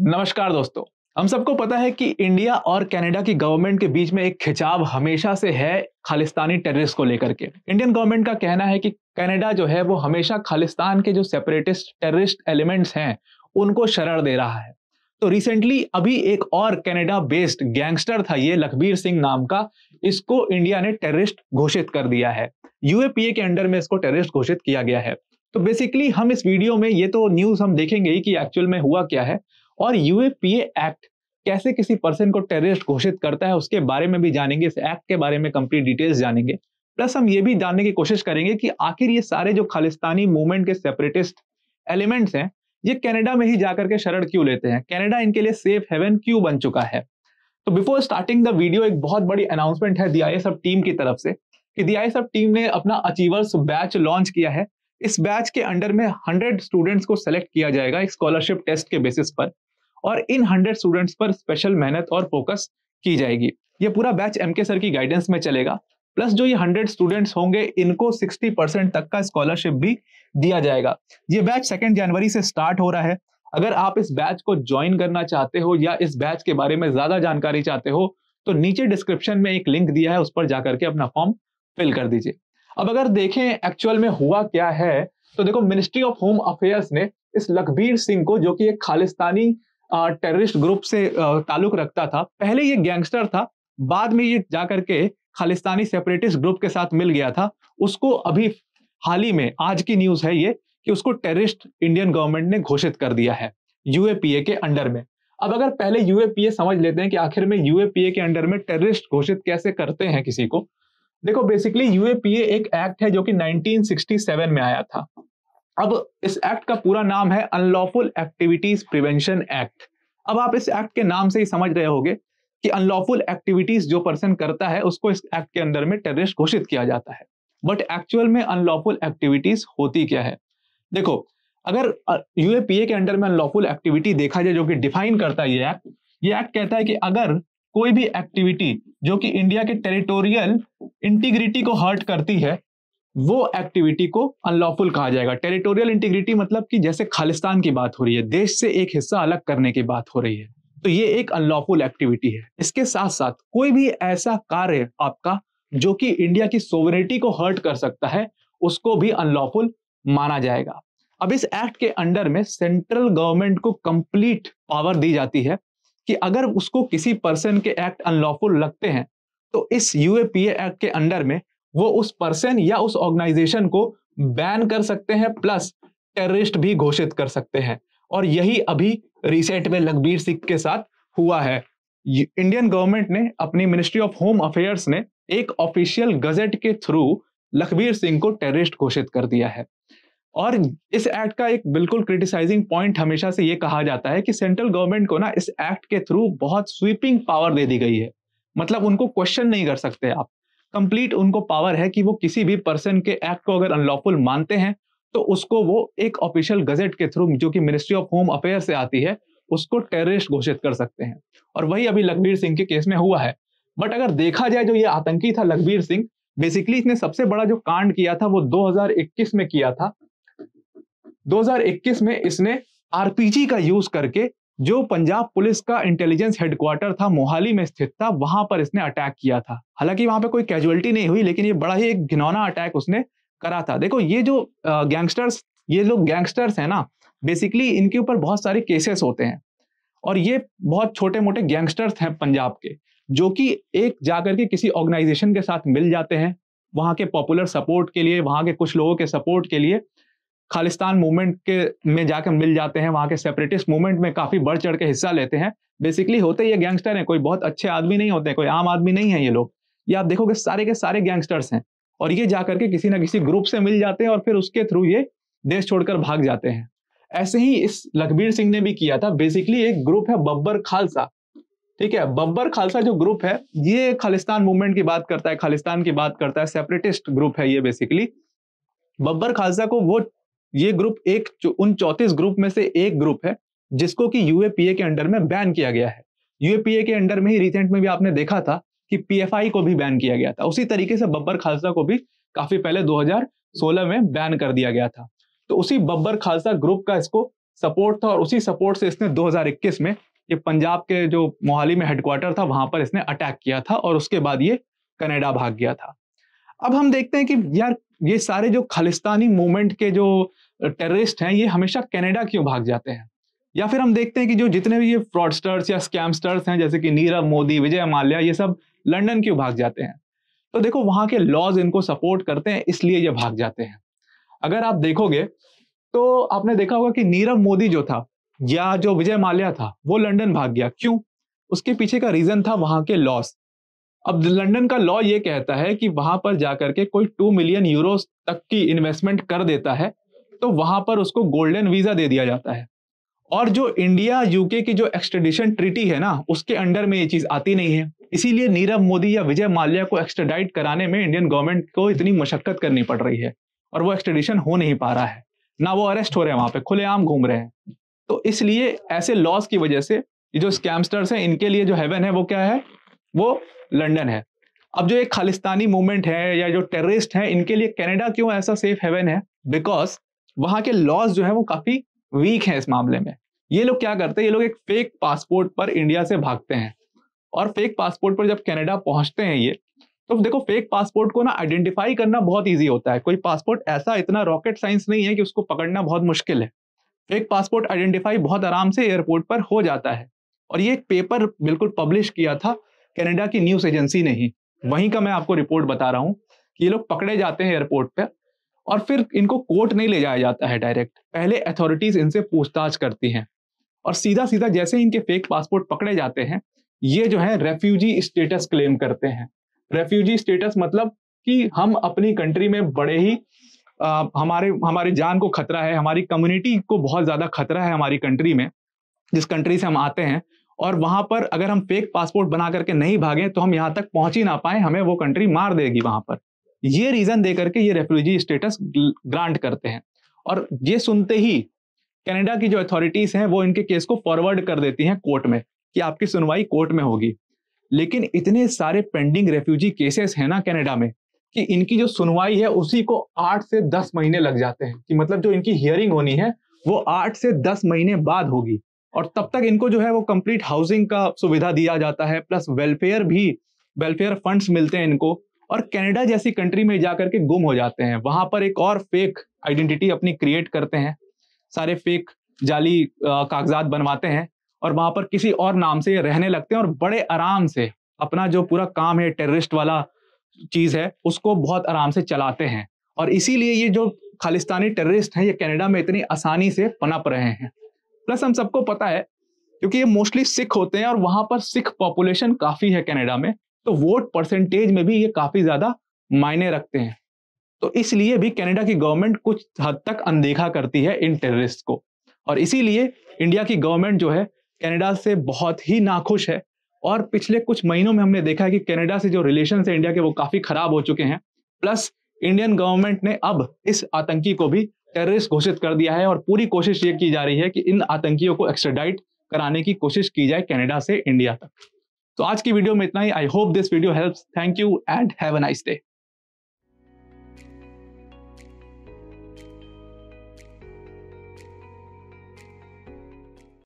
नमस्कार दोस्तों हम सबको पता है कि इंडिया और कनाडा की गवर्नमेंट के बीच में एक खिंचाव हमेशा से है खालिस्तानी टेररिस्ट को लेकर के इंडियन गवर्नमेंट का कहना है कि कनाडा जो है वो हमेशा खालिस्तान के जो सेपरेटिस्ट टेररिस्ट एलिमेंट्स हैं उनको शरण दे रहा है तो रिसेंटली अभी एक और कनाडा बेस्ड गैंगस्टर था ये लखबीर सिंह नाम का इसको इंडिया ने टेररिस्ट घोषित कर दिया है यूएपीए के अंडर में इसको टेररिस्ट घोषित किया गया है तो बेसिकली हम इस वीडियो में ये तो न्यूज हम देखेंगे ही कि एक्चुअल में हुआ क्या है और यूएपीए एक्ट कैसे किसी पर्सन को टेररिस्ट घोषित करता है उसके बारे में भी जानेंगे इस एक्ट के बारे में कंप्लीट डिटेल्स जानेंगे प्लस हम ये भी जानने की कोशिश करेंगे कि आखिर ये सारे जो खालिस्तानी मूवमेंट के सेपरेटिस्ट एलिमेंट्स हैं ये कनाडा में ही जाकर के शरण क्यों लेते हैं कनाडा इनके लिए सेफ हेवन क्यों बन चुका है तो बिफोर स्टार्टिंग द वीडियो एक बहुत बड़ी अनाउंसमेंट है दी आई टीम की तरफ से कि दी आई टीम ने अपना अचीवर्स बैच लॉन्च किया है इस बैच के अंडर में हंड्रेड स्टूडेंट्स को सेलेक्ट किया जाएगा एक स्कॉलरशिप टेस्ट के बेसिस पर और इन हंड्रेड स्टूडेंट्स पर स्पेशल मेहनत और फोकस की जाएगी ये पूरा बैच एम के सर की गाइडेंस में चलेगा प्लस जो ये हंड्रेड स्टूडेंट्स होंगे इनको सिक्सटी परसेंट तक का स्कॉलरशिप भी दिया जाएगा ये बैच सेकेंड जनवरी से स्टार्ट हो रहा है अगर आप इस बैच को ज्वाइन करना चाहते हो या इस बैच के बारे में ज्यादा जानकारी चाहते हो तो नीचे डिस्क्रिप्शन में एक लिंक दिया है उस पर जाकर के अपना फॉर्म फिल कर दीजिए अब अगर देखें एक्चुअल में हुआ क्या है तो देखो मिनिस्ट्री ऑफ होम अफेयर्स ने इस लखबीर सिंह को जो कि एक खालिस्तानी टेररिस्ट ग्रुप से ताल्लुक रखता था पहले ये गैंगस्टर था बाद में ये जाकर के खालिस्तानी सेपरेटिस्ट ग्रुप के साथ मिल गया था उसको अभी हाल ही में आज की न्यूज है ये कि उसको टेररिस्ट इंडियन गवर्नमेंट ने घोषित कर दिया है यूएपीए के अंडर में अब अगर पहले यूएपीए समझ लेते हैं कि आखिर में यूएपीए के अंडर में टेररिस्ट घोषित कैसे करते हैं किसी को देखो बेसिकली यूएपीए एक एक्ट है जो कि 1967 में आया था अब इस एक्ट का पूरा नाम है अनलॉफुल एक्टिविटीज प्रिवेंशन एक्ट अब आप इस एक्ट के नाम से ही समझ रहे होंगे कि अनलॉफुल एक्टिविटीज जो पर्सन करता है उसको इस एक्ट के अंदर में टेररिस्ट घोषित किया जाता है बट एक्चुअल में अनलॉफुल एक्टिविटीज होती क्या है देखो अगर यूएपीए के अंडर में अनलॉफुल एक्टिविटी देखा जाए जो कि डिफाइन करता है ये एक्ट ये एक्ट कहता है कि अगर कोई भी एक्टिविटी जो कि इंडिया के टेरिटोरियल इंटीग्रिटी को हर्ट करती है वो एक्टिविटी को अनलॉफुल कहा जाएगा टेरिटोरियल इंटीग्रिटी मतलब कि जैसे खालिस्तान की बात हो रही है देश से एक हिस्सा अलग करने की बात हो रही है तो ये एक अनलॉफुल एक्टिविटी है इसके साथ साथ कोई भी ऐसा कार्य आपका जो कि इंडिया की सोवरिटी को हर्ट कर सकता है उसको भी अनलॉफुल माना जाएगा अब इस एक्ट के अंडर में सेंट्रल गवर्नमेंट को कंप्लीट पावर दी जाती है कि अगर उसको किसी पर्सन के एक्ट अनलॉफुल लगते हैं तो इस यूएपीए एक्ट के अंडर में वो उस पर्सन या उस ऑर्गेनाइजेशन को बैन कर सकते हैं प्लस टेररिस्ट भी घोषित कर सकते हैं और यही अभी रिसेंट में लखबीर सिंह के साथ हुआ है इंडियन गवर्नमेंट ने अपनी मिनिस्ट्री ऑफ होम अफेयर्स ने एक ऑफिशियल गजेट के थ्रू लखबीर सिंह को टेररिस्ट घोषित कर दिया है और इस एक्ट का एक बिल्कुल क्रिटिसाइजिंग पॉइंट हमेशा से ये कहा जाता है कि सेंट्रल गवर्नमेंट को ना इस एक्ट के थ्रू बहुत स्वीपिंग पावर दे दी गई है मतलब उनको क्वेश्चन नहीं कर सकते आप कंप्लीट उनको पावर है कि वो किसी भी पर्सन के एक्ट को अगर अनलॉफुल मानते हैं तो उसको वो एक ऑफिशियल गजेट के थ्रू जो कि मिनिस्ट्री ऑफ होम अफेयर से आती है उसको टेररिस्ट घोषित कर सकते हैं और वही अभी लखबीर सिंह के केस में हुआ है बट अगर देखा जाए जो ये आतंकी था लखबीर सिंह बेसिकली इसने सबसे बड़ा जो कांड किया था वो 2021 में किया था 2021 में इसने आरपीजी का यूज करके जो पंजाब पुलिस का इंटेलिजेंस हेडक्वार्टर था मोहाली में स्थित था वहां पर इसने अटैक किया था हालांकि वहां पर कोई कैजुअलिटी नहीं हुई लेकिन ये बड़ा ही एक घिनौना अटैक उसने करा था देखो ये जो गैंगस्टर्स ये लोग गैंगस्टर्स हैं ना बेसिकली इनके ऊपर बहुत सारे केसेस होते हैं और ये बहुत छोटे मोटे गैंगस्टर्स हैं पंजाब के जो कि एक जाकर के किसी ऑर्गेनाइजेशन के साथ मिल जाते हैं वहाँ के पॉपुलर सपोर्ट के लिए वहाँ के कुछ लोगों के सपोर्ट के लिए खालिस्तान मूवमेंट के में जाकर मिल जाते हैं वहाँ के सेपरेटिस्ट मूवमेंट में काफ़ी बढ़ चढ़ के हिस्सा लेते हैं बेसिकली होते ये गैंगस्टर हैं कोई बहुत अच्छे आदमी नहीं होते कोई आम आदमी नहीं है ये लोग ये आप देखोगे सारे के सारे गैंगस्टर्स हैं और ये जा करके किसी ना किसी ग्रुप से मिल जाते हैं और फिर उसके थ्रू ये देश छोड़कर भाग जाते हैं ऐसे ही इस लखबीर सिंह ने भी किया था बेसिकली एक ग्रुप है बब्बर खालसा ठीक है बब्बर खालसा जो ग्रुप है ये खालिस्तान मूवमेंट की बात करता है खालिस्तान की बात करता है सेपरेटिस्ट ग्रुप है ये बेसिकली बब्बर खालसा को वो ये ग्रुप एक उन चौतीस ग्रुप में से एक ग्रुप है जिसको कि यूएपीए के अंडर में बैन किया गया है यूएपीए के अंडर में ही रिसेंट में भी आपने देखा था कि पीएफआई को भी बैन किया गया था उसी तरीके से बब्बर खालसा को भी काफी पहले 2016 में बैन कर दिया गया था तो उसी बब्बर खालसा ग्रुप का इसको सपोर्ट था और उसी सपोर्ट से इसने 2021 में ये पंजाब के जो मोहाली में हेडक्वार्टर था वहां पर इसने अटैक किया था और उसके बाद ये कनेडा भाग गया था अब हम देखते हैं कि यार ये सारे जो खालिस्तानी मूवमेंट के जो टेररिस्ट हैं ये हमेशा कनाडा क्यों भाग जाते हैं या फिर हम देखते हैं कि जो जितने भी ये फ्रॉडस्टर्स या स्कैमस्टर्स हैं जैसे कि नीरव मोदी विजय माल्या ये सब लंदन क्यों भाग जाते हैं तो देखो वहाँ के लॉज इनको सपोर्ट करते हैं इसलिए ये भाग जाते हैं अगर आप देखोगे तो आपने देखा होगा कि नीरव मोदी जो था या जो विजय माल्या था वो लंडन भाग गया क्यों उसके पीछे का रीजन था वहाँ के लॉस अब लंडन का लॉ ये कहता है कि वहां पर जाकर के कोई टू मिलियन यूरो तक की इन्वेस्टमेंट कर देता है तो वहां पर उसको गोल्डन वीजा दे दिया जाता है और जो इंडिया यूके की जो एक्सट्रेडिशन ट्रीटी है ना उसके अंडर में ये चीज आती नहीं है इसीलिए नीरव मोदी या विजय माल्या को एक्सट्रेडाइट कराने में इंडियन गवर्नमेंट को इतनी मशक्कत करनी पड़ रही है और वो एक्सट्रेडिशन हो नहीं पा रहा है ना वो अरेस्ट हो रहे हैं वहां पे खुलेआम घूम रहे हैं तो इसलिए ऐसे लॉस की वजह से ये जो स्कैमस्टर्स हैं इनके लिए जो हेवन है वो क्या है वो लंडन है अब जो एक खालिस्तानी मूवमेंट है या जो टेररिस्ट है इनके लिए कनाडा क्यों ऐसा सेफ हेवन है बिकॉज वहां के लॉज जो है वो काफी वीक है इस मामले में ये लोग क्या करते हैं ये लोग एक फेक पासपोर्ट पर इंडिया से भागते हैं और फेक पासपोर्ट पर जब कनाडा पहुंचते हैं ये तो देखो फेक पासपोर्ट को ना आइडेंटिफाई करना बहुत ईजी होता है कोई पासपोर्ट ऐसा इतना रॉकेट साइंस नहीं है कि उसको पकड़ना बहुत मुश्किल है फेक पासपोर्ट आइडेंटिफाई बहुत आराम से एयरपोर्ट पर हो जाता है और ये एक पेपर बिल्कुल पब्लिश किया था कनाडा की न्यूज एजेंसी ने ही वहीं का मैं आपको रिपोर्ट बता रहा हूँ कि ये लोग पकड़े जाते हैं एयरपोर्ट पर और फिर इनको कोर्ट नहीं ले जाया जाता है डायरेक्ट पहले अथॉरिटीज इनसे पूछताछ करती हैं और सीधा सीधा जैसे इनके फेक पासपोर्ट पकड़े जाते हैं ये जो है रेफ्यूजी स्टेटस क्लेम करते हैं रेफ्यूजी स्टेटस मतलब कि हम अपनी कंट्री में बड़े ही आ, हमारे हमारे जान को खतरा है हमारी कम्युनिटी को बहुत ज़्यादा खतरा है हमारी कंट्री में जिस कंट्री से हम आते हैं और वहां पर अगर हम फेक पासपोर्ट बना करके नहीं भागें तो हम यहाँ तक पहुंच ही ना पाए हमें वो कंट्री मार देगी वहां पर ये रीजन दे करके ये रेफ्यूजी स्टेटस ग्रांट करते हैं और ये सुनते ही कनाडा की जो अथॉरिटीज हैं वो इनके केस को फॉरवर्ड कर देती हैं कोर्ट में कि आपकी सुनवाई कोर्ट में होगी लेकिन इतने सारे पेंडिंग रेफ्यूजी केसेस हैं ना कनाडा में कि इनकी जो सुनवाई है उसी को आठ से दस महीने लग जाते हैं कि मतलब जो इनकी हियरिंग होनी है वो आठ से दस महीने बाद होगी और तब तक इनको जो है वो कंप्लीट हाउसिंग का सुविधा दिया जाता है प्लस वेलफेयर भी वेलफेयर फंड्स मिलते हैं इनको और कनाडा जैसी कंट्री में जाकर के गुम हो जाते हैं वहां पर एक और फेक आइडेंटिटी अपनी क्रिएट करते हैं सारे फेक जाली कागजात बनवाते हैं और वहां पर किसी और नाम से रहने लगते हैं और बड़े आराम से अपना जो पूरा काम है टेररिस्ट वाला चीज है उसको बहुत आराम से चलाते हैं और इसीलिए ये जो खालिस्तानी टेररिस्ट हैं ये कनाडा में इतनी आसानी से पनप रहे हैं प्लस हम सबको पता है क्योंकि ये मोस्टली सिख होते हैं और वहां पर सिख पॉपुलेशन काफी है कनाडा में तो वोट परसेंटेज में भी ये काफी ज्यादा मायने रखते हैं तो इसलिए भी कनाडा की गवर्नमेंट कुछ हद तक अनदेखा करती है इन टेररिस्ट को और इसीलिए इंडिया की गवर्नमेंट जो है कनाडा से बहुत ही नाखुश है और पिछले कुछ महीनों में हमने देखा है कि कनाडा से जो रिलेशन है इंडिया के वो काफी खराब हो चुके हैं प्लस इंडियन गवर्नमेंट ने अब इस आतंकी को भी टेररिस्ट घोषित कर दिया है और पूरी कोशिश ये की जा रही है कि इन आतंकियों को एक्सट्राडाइट कराने की कोशिश की जाए कनाडा से इंडिया तक तो आज की वीडियो में इतना ही I hope this video help thank you and have a nice day